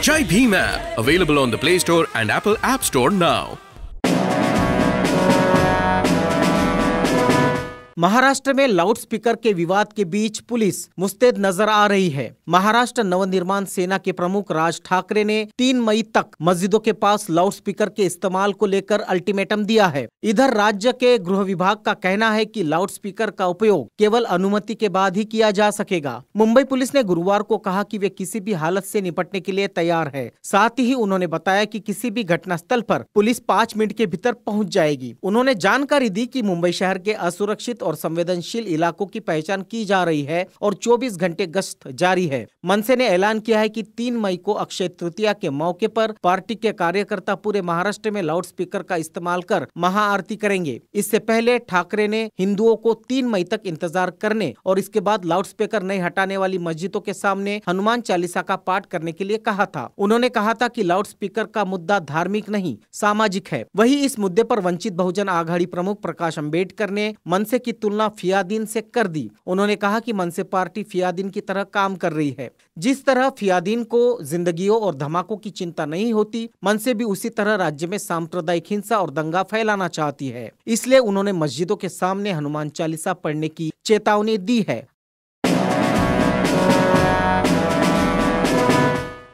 Chai Bheem app available on the Play Store and Apple App Store now. Maharashtra में loudspeaker के विवाद के बीच police मुस्तैद नजर आ रही है महाराष्ट्र नवनिर्माण सेना के प्रमुख राज ठाकरे ने तीन मई तक मस्जिदों के पास लाउडस्पीकर के इस्तेमाल को लेकर अल्टीमेटम दिया है इधर राज्य के गृह विभाग का कहना है कि लाउडस्पीकर का उपयोग केवल अनुमति के बाद ही किया जा सकेगा मुंबई पुलिस ने गुरुवार को कहा की वे किसी भी हालत ऐसी निपटने के लिए तैयार है साथ ही उन्होंने बताया की कि किसी भी घटना स्थल आरोप पुलिस पाँच मिनट के भीतर पहुँच जाएगी उन्होंने जानकारी दी की मुंबई शहर के असुरक्षित और संवेदनशील इलाकों की पहचान की जा रही है और 24 घंटे गश्त जारी है मनसे ने ऐलान किया है कि 3 मई को अक्षय तृतीया के मौके पर पार्टी के कार्यकर्ता पूरे महाराष्ट्र में लाउड स्पीकर का इस्तेमाल कर महाआरती करेंगे इससे पहले ठाकरे ने हिंदुओं को तीन मई तक इंतजार करने और इसके बाद लाउड स्पीकर नहीं हटाने वाली मस्जिदों के सामने हनुमान चालीसा का पाठ करने के लिए कहा था उन्होंने कहा था की लाउड स्पीकर का मुद्दा धार्मिक नहीं सामाजिक है वही इस मुद्दे पर वंचित बहुजन आघाड़ी प्रमुख प्रकाश अम्बेडकर ने मनसे की तुलना फियादीन से कर दी उन्होंने कहा कि मनसे पार्टी फियादीन की तरह काम कर रही है जिस तरह फियादीन को जिंदगियों और धमाकों की चिंता नहीं होती मनसे भी उसी तरह राज्य में सांप्रदायिक हिंसा और दंगा फैलाना चाहती है इसलिए उन्होंने मस्जिदों के सामने हनुमान चालीसा पढ़ने की चेतावनी दी है